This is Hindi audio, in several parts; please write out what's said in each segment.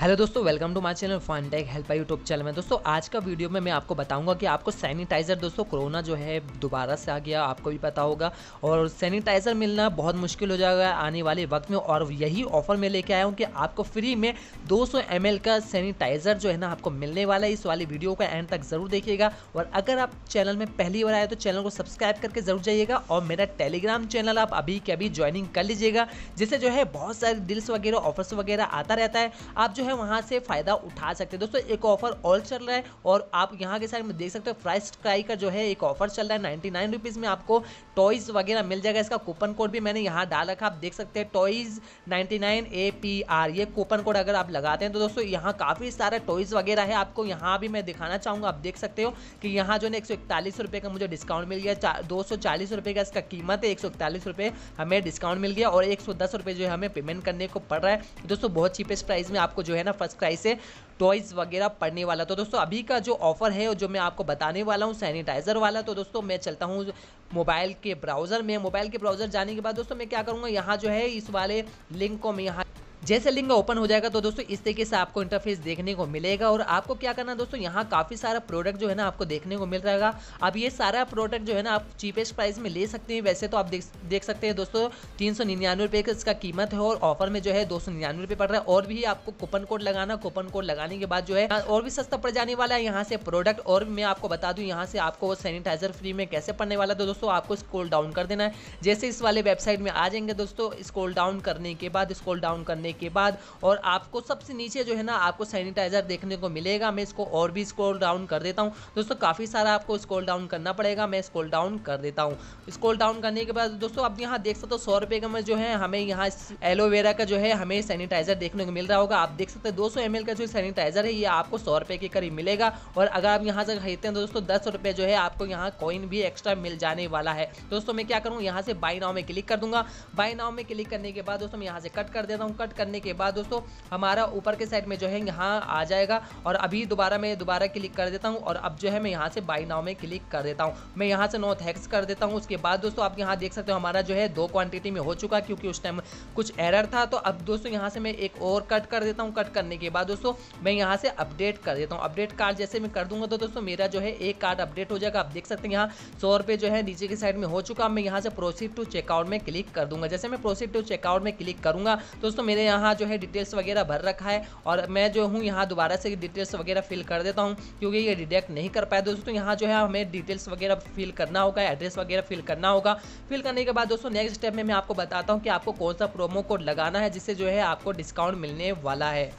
हेलो दोस्तों welcome to my channel fun tech help YouTube channel में दोस्तों आज का वीडियो में मैं आपको बताऊंगा कि आपको सैनिटाइज़र दोस्तों कोरोना जो है दोबारा से आ गया आपको भी पता होगा और सैनिटाइज़र मिलना बहुत मुश्किल हो जाएगा आने वाले वक्त में और यही ऑफर मैं लेके आया हूँ कि आपको फ्री में दो सौ का सैनिटाइज़र जो है ना आपको मिलने वाला है इस वाली वीडियो का एंड तक ज़रूर देखिएगा और अगर आप चैनल में पहली बार आए तो चैनल को सब्सक्राइब करके ज़रूर जाइएगा और मेरा टेलीग्राम चैनल आप अभी के अभी ज्वाइनिंग कर लीजिएगा जिससे जो है बहुत सारे डील्स वगैरह ऑफर्स वगैरह आता रहता है आप जो है वहाँ से फ़ायदा उठा सकते हैं दोस्तों एक ऑफर ऑल चल रहा है और आप यहाँ के साइड में देख सकते हो फ्राइस ट्राई का जो है एक ऑफर चल रहा है नाइन्टी नाइन रुपीज़ में आपको टॉयज़ वगैरह मिल जाएगा इसका कूपन कोड भी मैंने यहाँ डाल रखा आप देख सकते हैं toys ninety nine A P R ये कूपन कोड अगर आप लगाते हैं तो दोस्तों यहाँ काफ़ी सारे टॉयज़ वगैरह है आपको यहाँ भी मैं दिखाना चाहूँगा आप देख सकते हो कि यहाँ जो है एक का मुझे डिस्काउंट मिल गया दो सौ का इसका कीमत है एक हमें डिस्काउंट मिल गया और एक जो है हमें पेमेंट करने को पड़ रहा है दोस्तों बहुत चीपेस्ट प्राइस में आपको जो है ना फर्स्ट क्राई से टॉयज़ वगैरह पड़ने वाला तो दोस्तों अभी का जो ऑफर है जो मैं आपको बताने वाला हूँ सैनिटाइज़र वाला तो दोस्तों मैं चलता हूँ मोबाइल के ब्राउज़र में मोबाइल के ब्राउज़र जाने के बाद दोस्तों मैं क्या करूँगा यहाँ जो है इस वाले लिंक को मैं यहाँ जैसे लिंक ओपन हो जाएगा तो दोस्तों इस तरीके से आपको इंटरफेस देखने को मिलेगा और आपको क्या करना है दोस्तों यहाँ काफ़ी सारा प्रोडक्ट जो है ना आपको देखने को मिल रहेगा अब ये सारा प्रोडक्ट जो है ना आप चीपेस्ट प्राइस में ले सकते हैं वैसे तो आप देख देख सकते हैं दोस्तों तीन सौ निन्यानवे इसका कीमत है और ऑफर में जो है दो सौ निन्यानवे पड़ रहा है और भी आपको कूपन कोड लगाना कूपन कोड लगाने के बाद जो है और भी सस्ता पड़ जाने वाला है यहाँ से प्रोडक्ट और मैं आपको बता दूँ यहाँ से आपको सैनिटाइजर फ्री में कैसे पड़ने वाला तो दोस्तों आपको स्कोल डाउन कर देना है जैसे इस वाले वेबसाइट में आ जाएंगे दोस्तों स्कोल डाउन करने के बाद स्कोल डाउन करने के बाद और आपको सबसे नीचे जो है ना आपको सैनिटाइजर देखने को मिलेगा मैं इसको और भी स्क्रॉल डाउन कर देता हूँ दोस्तों काफ़ी सारा आपको स्क्रॉल डाउन करना पड़ेगा मैं स्क्रॉल डाउन कर देता हूँ स्क्रॉल डाउन करने के बाद दोस्तों आप यहाँ देख सकते हो सौ रुपये का जो है हमें यहाँ एलोवेरा का जो है हमें सैनिटाइजर देखने को मिल रहा होगा आप देख सकते हैं दो सौ का जो सैनिटाइजर है ये आपको सौ रुपए के करीब मिलेगा और अगर आप यहाँ से खरीदते हैं तो दोस्तों दस रुपए जो है आपको यहाँ कॉइन भी एक्स्ट्रा मिल जाने वाला है दोस्तों मैं क्या करूँ यहाँ से बाई नाव में क्लिक कर दूंगा बाई नाव में क्लिक करने के बाद दोस्तों यहाँ से कट कर देता हूँ कट कर करने के बाद दोस्तों हमारा ऊपर के साइड में जो है यहाँ आ जाएगा और अभी दोबारा मैं दोबारा क्लिक कर देता हूँ और अब जो है मैं यहाँ से बाई नाव में क्लिक कर देता हूँ मैं यहाँ से नो थैक्स कर देता हूँ उसके बाद दोस्तों आप यहाँ देख सकते हो हमारा जो है दो क्वान्टिटी में हो चुका क्योंकि उस टाइम कुछ एरर था तो अब दोस्तों यहाँ से मैं एक और कट कर देता हूँ कट करने के बाद दोस्तों मैं यहाँ से अपडेट कर देता हूँ अपडेट कार्ड जैसे मैं कर दूंगा तो दोस्तों मेरा जो है एक कार्ड अपडेट हो जाएगा आप देख सकते हैं यहाँ सौ रुपये जो है नीचे की साइड में हो चुका मैं यहाँ से प्रोसीड टू चेकआउट में क्लिक कर दूंगा जैसे मैं प्रोसीड टू चेकआउट में क्लिक करूंगा दोस्तों मेरे यहाँ यहाँ जो है डिटेल्स वगैरह भर रखा है और मैं जो हूँ यहाँ दोबारा से डिटेल्स वगैरह फिल कर देता हूँ क्योंकि ये डिटेक्ट नहीं कर पाया दोस्तों यहाँ जो है हमें डिटेल्स वगैरह फिल करना होगा एड्रेस वगैरह फिल करना होगा फिल करने के बाद दोस्तों नेक्स्ट स्टेप में मैं आपको बताता हूँ कि आपको कौन सा प्रोमो कोड लगाना है जिससे जो है आपको डिस्काउंट मिलने वाला है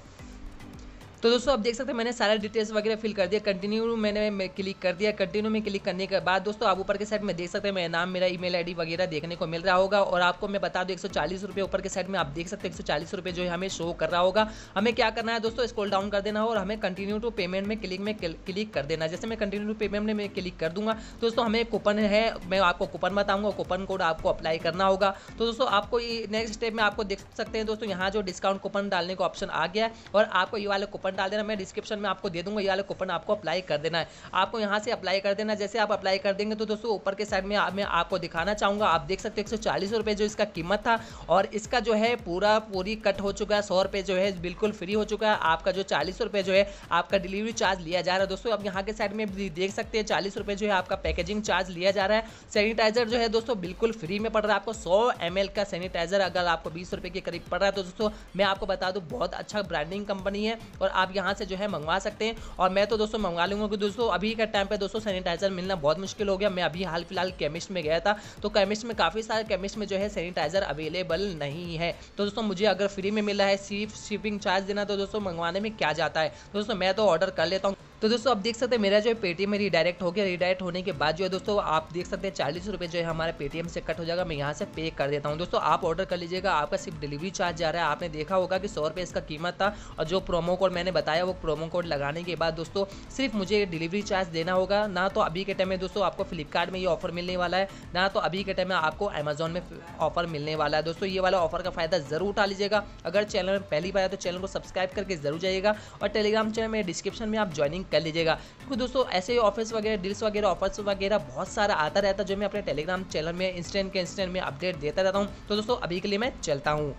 तो दोस्तों आप देख सकते हैं मैंने सारा डिटेल्स वगैरह फिल कर दिया कंटिन्यू मैंने क्लिक कर दिया कंटिन्यू में क्लिक करने के बाद दोस्तों आप ऊपर के साइड में देख सकते हैं मेरा नाम मेरा ईमेल आईडी वगैरह देखने को मिल रहा होगा और आपको मैं बता दूं एक सौ ऊपर के साइड में आप देख सकते हैं एक सौ जो है हमें शो कर रहा होगा हमें क्या करना है दोस्तों स्कॉल डाउन कर देना और हमें कंटिन्यू टू पेमेंट में क्लिक में क्लिक कर देना जैसे मैं कंटिन्यू टू पेमेंट में क्लिक कर दूंगा दोस्तों हमें कूपन है मैं आपको कूपन बताऊंगा कूपन कोड आपको अप्लाई करना होगा तो दोस्तों आपको नेक्स्ट स्टेप में आपको देख सकते हैं दोस्तों यहाँ जो डिस्काउंट कूपन डालने का ऑप्शन आ गया और आपको ये वाले कूपन कूपन डाल देना मैं डिस्क्रिप्शन में आपको दे दूंगा ये वाला कूपन आपको अप्लाई कर देना है आपको यहाँ से अप्लाई कर देना जैसे आप अप्लाई कर देंगे तो दोस्तों ऊपर के साइड में मैं आपको दिखाना चाहूँगा आप देख सकते हो एक जो इसका कीमत था और इसका जो है पूरा पूरी कट हो चुका है सौ जो है बिल्कुल फ्री हो चुका है आपका जो चालीस जो है आपका डिलीवरी चार्ज लिया जा रहा है दोस्तों आप यहाँ के साइड में देख सकते हैं चालीस जो है आपका पैकेजिंग चार्ज लिया जा रहा है सैनिटाइजर जो है दोस्तों बिल्कुल फ्री में पड़ रहा है आपको सौ एम का सैनिटाइजर अगर आपको बीस रुपए के करीब पड़ रहा है तो दोस्तों मैं आपको बता दूं बहुत अच्छा ब्रांडिंग कंपनी है और आप यहाँ से जो है मंगवा सकते हैं और मैं तो दोस्तों मंगवा लूँगा क्योंकि दोस्तों अभी के टाइम पर दोस्तों सैनिटाइजर मिलना बहुत मुश्किल हो गया मैं अभी हाल फिलहाल केमिस्ट में गया था तो केमिस्ट में काफ़ी सारे केमिस्ट में जो है सैनिटाइजर अवेलेबल नहीं है तो दोस्तों मुझे अगर फ्री में मिला है सिर्फ शिपिंग चार्ज देना तो दोस्तों मंगवाने में क्या जाता है दोस्तों मैं तो ऑर्डर कर लेता हूँ तो दोस्तों आप देख सकते हैं मेरा जो है पेटीएम में रिडायरेक्ट हो गया रिडायरेक्ट होने के बाद जो है दोस्तों आप देख सकते हैं चालीस रुपये जो है हमारे पेटीएम से कट हो जाएगा मैं यहाँ से पे कर देता हूँ दोस्तों आप ऑर्डर कर लीजिएगा आपका सिर्फ डिलीवरी चार्ज जा रहा है आपने देखा होगा कि सौ रुपये इसका कीमत था और जो प्रोमो कोड मैंने बताया वो प्रोमो कोड लगाने के बाद दोस्तों सिर्फ मुझे डिलीवरी चार्ज देना होगा ना तो अभी के टाइम में दोस्तों आपको फ्लिपकार्ट में ये ऑफर मिलने वाला है ना तो अभी के टाइम में आपको अमेजोन में ऑफर मिलने वाला है दोस्तों ये वाला ऑफर का फायदा ज़रूर उठा लीजिएगा अगर चैनल में पहली बार है तो चैनल को सब्सक्राइब करके जरूर जाइएगा और टेलीग्राम चैनल में डिस्क्रिप्शन में आप ज्वाइनिंग कर लीजिएगा क्योंकि तो दोस्तों ऐसे ऑफर्स वगैरह डील्स वगैरह ऑफर्स वगैरह बहुत सारा आता रहता है जो मैं अपने टेलीग्राम चैनल में इंस्टेंट के इंस्टेंट में अपडेट देता रहता हूँ तो दोस्तों अभी के लिए मैं चलता हूँ